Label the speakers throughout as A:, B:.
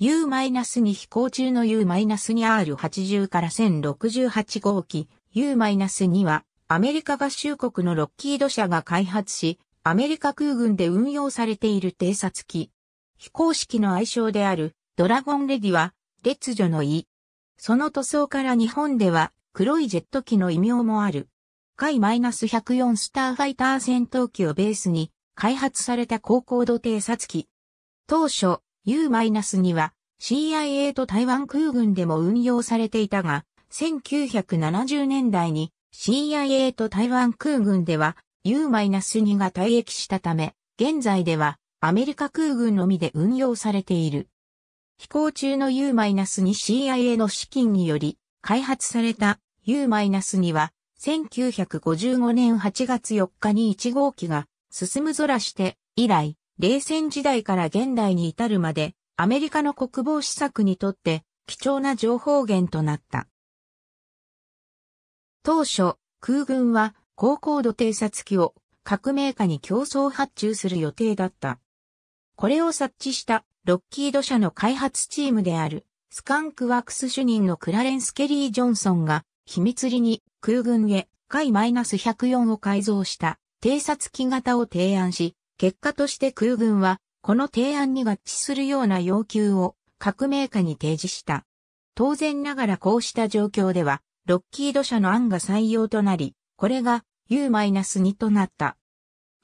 A: U-2 飛行中の U-2R80 から1068号機 U-2 はアメリカ合衆国のロッキード社が開発し、アメリカ空軍で運用されている偵察機。非公式の愛称であるドラゴンレディは列女の意。その塗装から日本では黒いジェット機の異名もある。海 -104 スターファイター戦闘機をベースに開発された高高度偵察機。当初、U-2 は CIA と台湾空軍でも運用されていたが、1970年代に CIA と台湾空軍では U-2 が退役したため、現在ではアメリカ空軍のみで運用されている。飛行中の U-2CIA の資金により開発された U-2 は1955年8月4日に1号機が進む空して以来冷戦時代から現代に至るまで、アメリカの国防施策にとって貴重な情報源となった。当初、空軍は高高度偵察機を革命家に競争発注する予定だった。これを察知したロッキード社の開発チームであるスカンクワークス主任のクラレンス・ケリー・ジョンソンが秘密裏に空軍へ海 -104 を改造した偵察機型を提案し、結果として空軍は、この提案に合致するような要求を革命家に提示した。当然ながらこうした状況では、ロッキード社の案が採用となり、これが U-2 となった。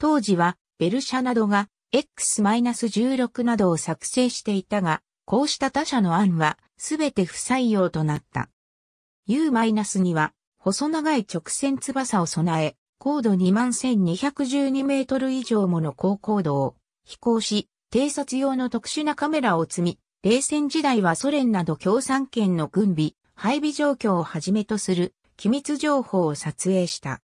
A: 当時は、ベル社などが X-16 などを作成していたが、こうした他社の案は、すべて不採用となった。U-2 は、細長い直線翼を備え、高度21212メートル以上もの高高度を飛行し、偵察用の特殊なカメラを積み、冷戦時代はソ連など共産圏の軍備、配備状況をはじめとする機密情報を撮影した。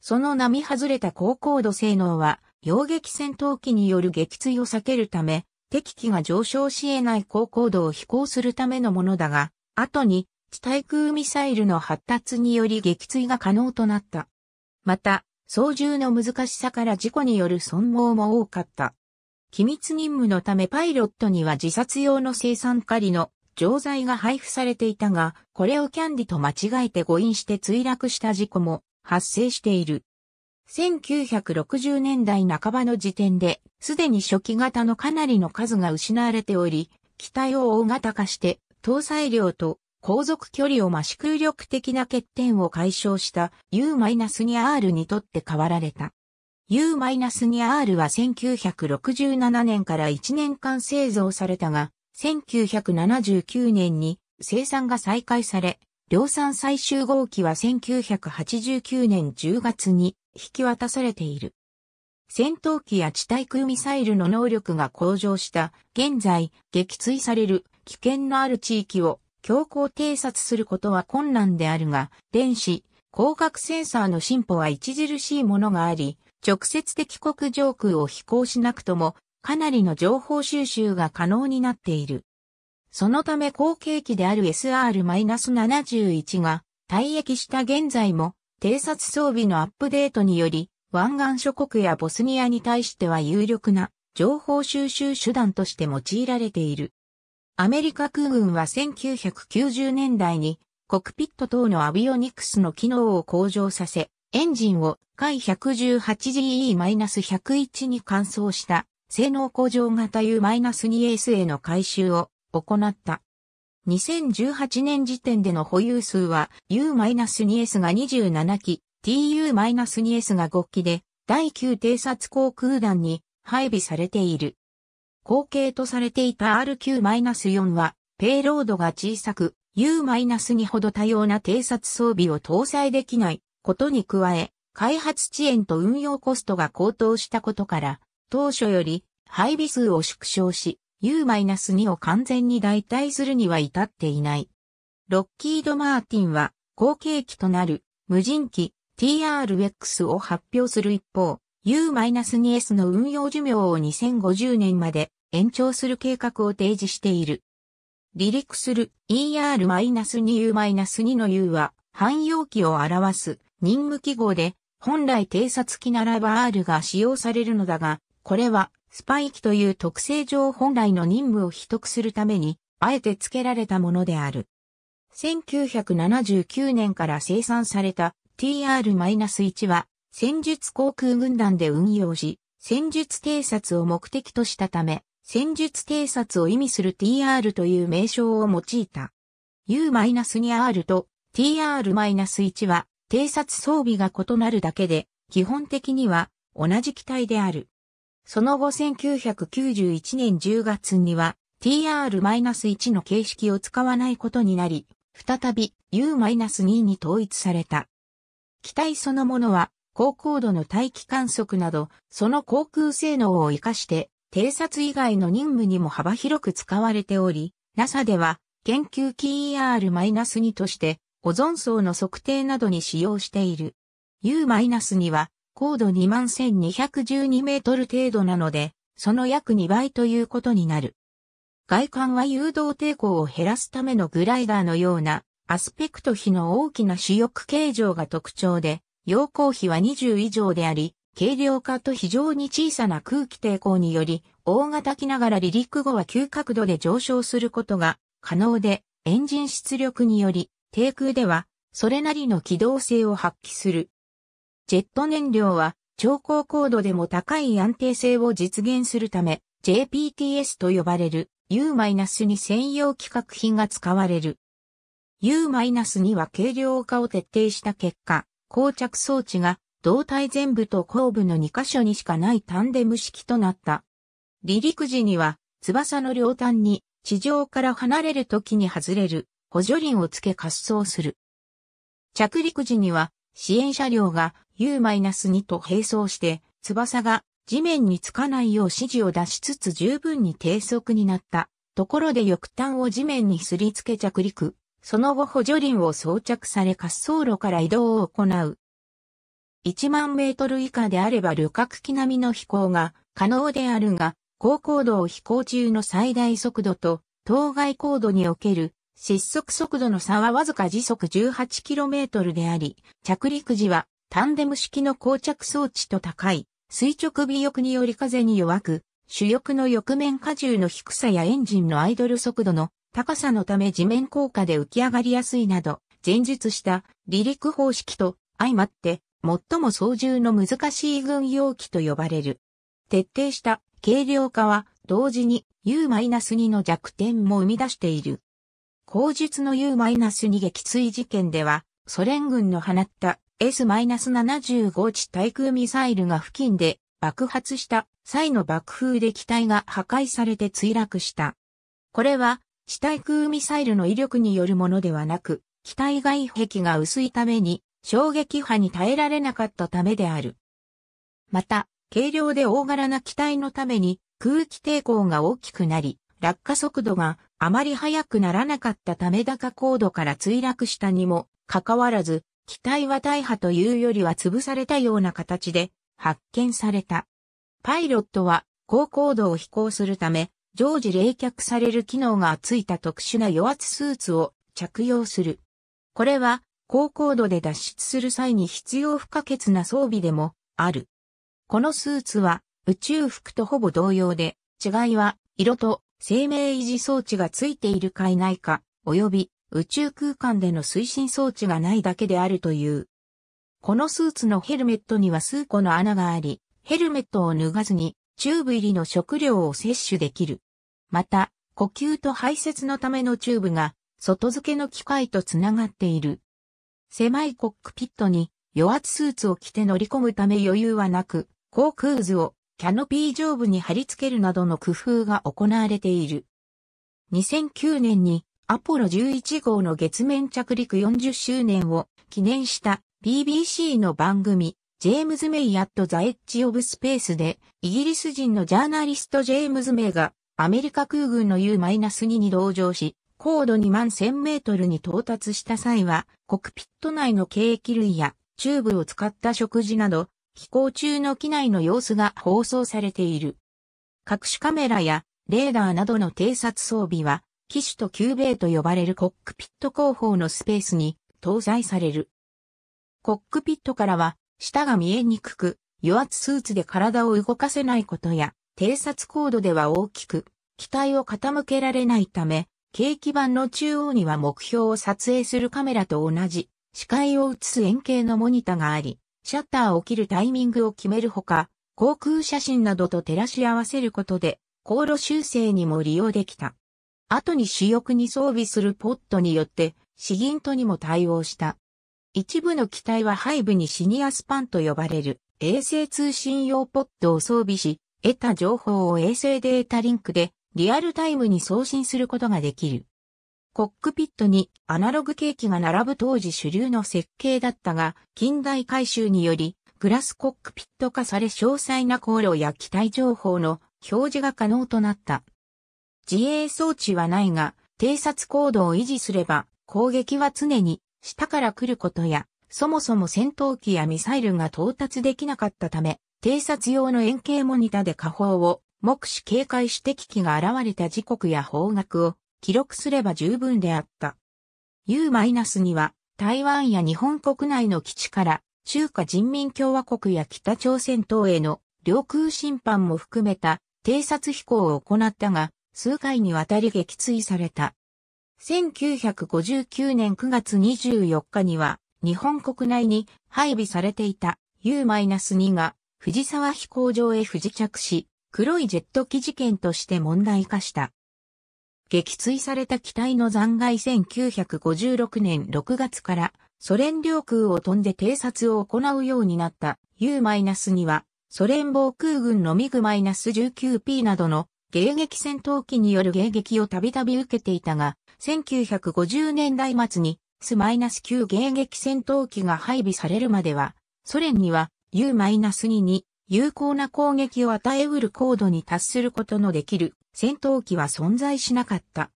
A: その並外れた高高度性能は、洋撃戦闘機による撃墜を避けるため、敵機が上昇し得ない高高度を飛行するためのものだが、後に地対空ミサイルの発達により撃墜が可能となった。また、操縦の難しさから事故による損耗も多かった。機密任務のためパイロットには自殺用の生産狩りの錠剤が配布されていたが、これをキャンディと間違えて誤飲して墜落した事故も発生している。1960年代半ばの時点で、すでに初期型のかなりの数が失われており、機体を大型化して、搭載量と航続距離を増し空力的な欠点を解消した U-2R にとって変わられた。U-2R は1967年から1年間製造されたが、1979年に生産が再開され、量産最終号機は1989年10月に引き渡されている。戦闘機や地対空ミサイルの能力が向上した、現在撃墜される危険のある地域を強行偵察することは困難であるが、電子、光学センサーの進歩は著しいものがあり、直接的国上空を飛行しなくとも、かなりの情報収集が可能になっている。そのため後継機である SR-71 が退役した現在も偵察装備のアップデートにより湾岸諸国やボスニアに対しては有力な情報収集手段として用いられている。アメリカ空軍は1990年代にコクピット等のアビオニクスの機能を向上させ、エンジンを海 118GE-101 に換装した性能向上型 U-2S への改修を行った。2018年時点での保有数は U-2S が27機、TU-2S が5機で、第9偵察航空団に配備されている。後継とされていた RQ-4 は、ペイロードが小さく、U-2 ほど多様な偵察装備を搭載できないことに加え、開発遅延と運用コストが高騰したことから、当初より配備数を縮小し、U-2 を完全に代替するには至っていない。ロッキード・マーティンは後継機となる無人機 TRX を発表する一方、U-2S の運用寿命を2050年まで延長する計画を提示している。離陸する ER-2U-2 の U は汎用機を表す任務記号で本来偵察機ならば R が使用されるのだが、これはスパイ機という特性上本来の任務を秘匿するために、あえて付けられたものである。1979年から生産された TR-1 は戦術航空軍団で運用し、戦術偵察を目的としたため、戦術偵察を意味する TR という名称を用いた。U-2R と TR-1 は偵察装備が異なるだけで、基本的には同じ機体である。その後1991年10月には TR-1 の形式を使わないことになり、再び U-2 に統一された。機体そのものは高高度の大気観測など、その航空性能を活かして、偵察以外の任務にも幅広く使われており、NASA では、研究機 ER-2 として、オゾン層の測定などに使用している。U-2 は、高度21,212メートル程度なので、その約2倍ということになる。外観は誘導抵抗を減らすためのグライダーのような、アスペクト比の大きな主翼形状が特徴で、要項比は20以上であり、軽量化と非常に小さな空気抵抗により、大型機ながら離陸後は急角度で上昇することが可能で、エンジン出力により、低空では、それなりの機動性を発揮する。ジェット燃料は、超高高度でも高い安定性を実現するため、JPTS と呼ばれる U-2 専用規格品が使われる。U-2 は軽量化を徹底した結果、膠着装置が胴体全部と後部の2箇所にしかないタンデム式となった。離陸時には翼の両端に地上から離れる時に外れる補助輪を付け滑走する。着陸時には支援車両が U-2 と並走して翼が地面につかないよう指示を出しつつ十分に低速になったところで翼端を地面にすりつけ着陸。その後補助輪を装着され滑走路から移動を行う。1万メートル以下であれば旅客機並みの飛行が可能であるが、高高度を飛行中の最大速度と、当該高度における失速速度の差はわずか時速 18km であり、着陸時はタンデム式の膠着装置と高い垂直尾翼により風に弱く、主翼の翼面荷重の低さやエンジンのアイドル速度の高さのため地面効果で浮き上がりやすいなど、前述した離陸方式と相まって、最も操縦の難しい軍用機と呼ばれる。徹底した軽量化は同時に U-2 の弱点も生み出している。後述の U-2 撃墜事件では、ソ連軍の放った S-75 地対空ミサイルが付近で爆発した際の爆風で機体が破壊されて墜落した。これは地対空ミサイルの威力によるものではなく、機体外壁が薄いために、衝撃波に耐えられなかったためである。また、軽量で大柄な機体のために空気抵抗が大きくなり、落下速度があまり速くならなかったため高高度から墜落したにもかかわらず、機体は大破というよりは潰されたような形で発見された。パイロットは高高度を飛行するため、常時冷却される機能がついた特殊な余圧スーツを着用する。これは高高度で脱出する際に必要不可欠な装備でもある。このスーツは宇宙服とほぼ同様で、違いは色と生命維持装置がついているかいないか、及び宇宙空間での推進装置がないだけであるという。このスーツのヘルメットには数個の穴があり、ヘルメットを脱がずにチューブ入りの食料を摂取できる。また、呼吸と排泄のためのチューブが、外付けの機械とつながっている。狭いコックピットに、余圧スーツを着て乗り込むため余裕はなく、航空図をキャノピー上部に貼り付けるなどの工夫が行われている。2009年にアポロ11号の月面着陸40周年を記念した BBC の番組ジェームズ・メイ・アット・ザ・エッジ・オブ・スペースで、イギリス人のジャーナリストジェームズ・メイが、アメリカ空軍の U-2 に同乗し、高度2万1000メートルに到達した際は、コクピット内のケーキ類や、チューブを使った食事など、飛行中の機内の様子が放送されている。各種カメラや、レーダーなどの偵察装備は、機種とキューベイと呼ばれるコックピット後方のスペースに搭載される。コックピットからは舌が見えにくく、余圧スーツで体を動かせないことや、偵察高度では大きく、機体を傾けられないため、景気板の中央には目標を撮影するカメラと同じ、視界を映す円形のモニタがあり、シャッターを切るタイミングを決めるほか、航空写真などと照らし合わせることで、航路修正にも利用できた。後に主翼に装備するポットによって、死銀とにも対応した。一部の機体は背部にシニアスパンと呼ばれる衛星通信用ポッドを装備し、得た情報を衛星データリンクでリアルタイムに送信することができる。コックピットにアナログケーキが並ぶ当時主流の設計だったが、近代改修により、グラスコックピット化され詳細な航路や機体情報の表示が可能となった。自衛装置はないが、偵察行動を維持すれば、攻撃は常に下から来ることや、そもそも戦闘機やミサイルが到達できなかったため、偵察用の円形モニタで下方を目視警戒指摘機が現れた時刻や方角を記録すれば十分であった。U-2 は台湾や日本国内の基地から中華人民共和国や北朝鮮等への領空侵犯も含めた偵察飛行を行ったが、数回にわたり撃墜された。1959年9月24日には、日本国内に配備されていた U-2 が藤沢飛行場へ不時着し、黒いジェット機事件として問題化した。撃墜された機体の残骸1956年6月からソ連領空を飛んで偵察を行うようになった U-2 はソ連防空軍のミグ -19P などの迎撃戦闘機による迎撃をたびたび受けていたが、1950年代末にス -9 迎撃戦闘機が配備されるまでは、ソ連には U-2 に有効な攻撃を与えうる高度に達することのできる戦闘機は存在しなかった。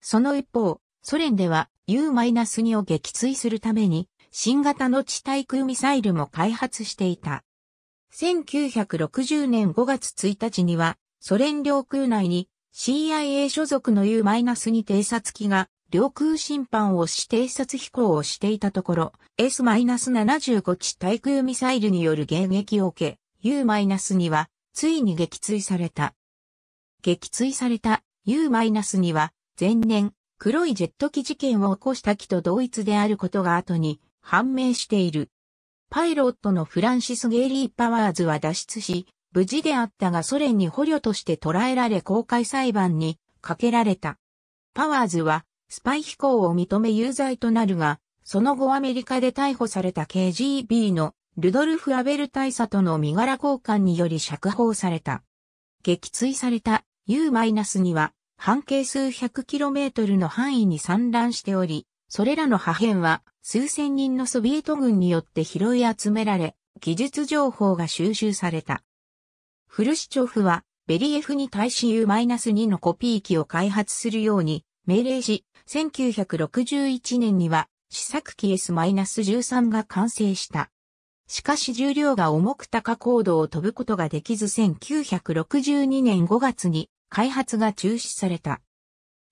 A: その一方、ソ連では U-2 を撃墜するために新型の地対空ミサイルも開発していた。1960年5月1日にはソ連領空内に CIA 所属の U-2 偵察機が領空侵犯をし偵察飛行をしていたところ、S-75 地対空ミサイルによる迎撃を受け、U-2 はついに撃墜された。撃墜された U-2 は前年黒いジェット機事件を起こした機と同一であることが後に判明している。パイロットのフランシス・ゲイリー・パワーズは脱出し、無事であったがソ連に捕虜として捕らえられ公開裁判にかけられた。パワーズはスパイ飛行を認め有罪となるが、その後アメリカで逮捕された KGB のルドルフ・アベル大佐との身柄交換により釈放された。撃墜された U-2 は半径数百キロメートルの範囲に散乱しており、それらの破片は数千人のソビエト軍によって拾い集められ、技術情報が収集された。フルシチョフは、ベリエフに対し U-2 のコピー機を開発するように命令し、1961年には試作機 S-13 が完成した。しかし重量が重く高高度を飛ぶことができず1962年5月に開発が中止された。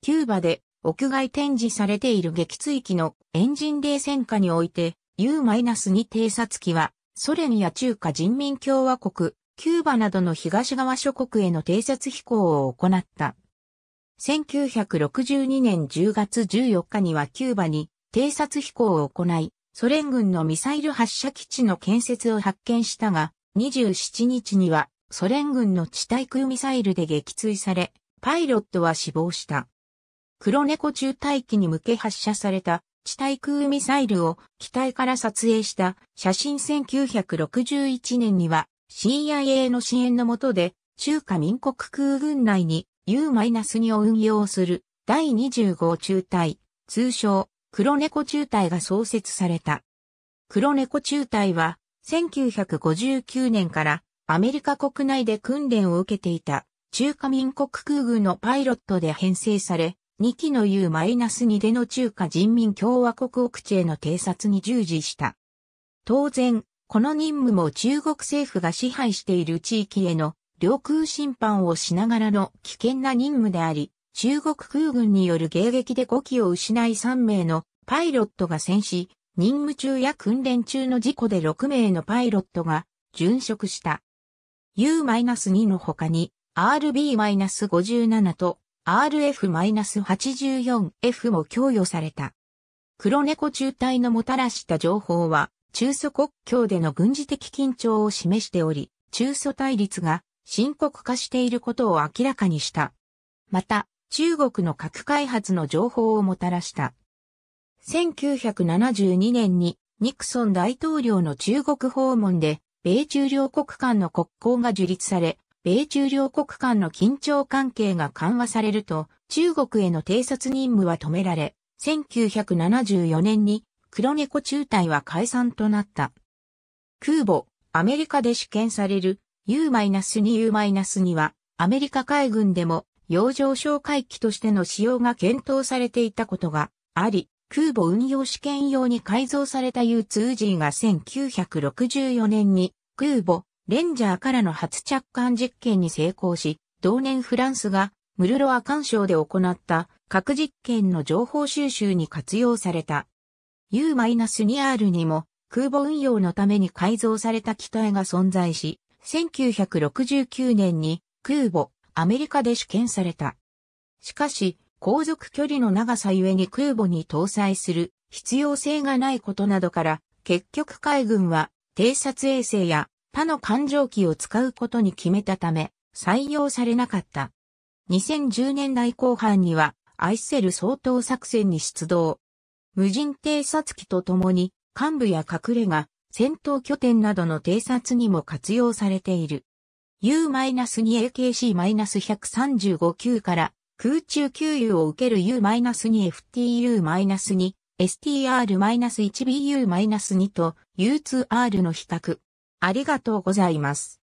A: キューバで屋外展示されている撃墜機のエンジン冷戦下において U-2 偵察機はソ連や中華人民共和国キューバなどの東側諸国への偵察飛行を行った。1962年10月14日にはキューバに偵察飛行を行い、ソ連軍のミサイル発射基地の建設を発見したが、27日にはソ連軍の地対空ミサイルで撃墜され、パイロットは死亡した。黒猫中隊機に向け発射された地対空ミサイルを機体から撮影した写真1961年には CIA の支援のもとで、中華民国空軍内に U-2 を運用する第25中隊、通称黒猫中隊が創設された。黒猫中隊は1959年からアメリカ国内で訓練を受けていた中華民国空軍のパイロットで編成され、2機の U-2 での中華人民共和国奥地への偵察に従事した。当然、この任務も中国政府が支配している地域への領空侵犯をしながらの危険な任務であり、中国空軍による迎撃で5機を失い3名のパイロットが戦死、任務中や訓練中の事故で6名のパイロットが殉職した。U-2 の他に RB-57 と RF-84F も供与された。黒猫中隊のもたらした情報は、中ソ国境での軍事的緊張を示しており、中ソ対立が深刻化していることを明らかにした。また、中国の核開発の情報をもたらした。1972年にニクソン大統領の中国訪問で、米中両国間の国交が樹立され、米中両国間の緊張関係が緩和されると、中国への偵察任務は止められ、1974年に黒猫中隊は解散となった。空母、アメリカで試験される U-2U-2 は、アメリカ海軍でも洋上哨戒機としての使用が検討されていたことがあり、空母運用試験用に改造された U2G が1964年に空母レンジャーからの初着艦実験に成功し、同年フランスがムルロア干渉で行った核実験の情報収集に活用された。U-2R にも空母運用のために改造された機体が存在し、1969年に空母アメリカで試験された。しかし、航続距離の長さゆえに空母に搭載する必要性がないことなどから、結局海軍は偵察衛星や他の艦上機を使うことに決めたため、採用されなかった。2010年代後半にはアイセル総統作戦に出動。無人偵察機と共に幹部や隠れが戦闘拠点などの偵察にも活用されている。U-2AKC-135 q から空中給油を受ける U-2FTU-2 STR-1BU-2 と U2R の比較。ありがとうございます。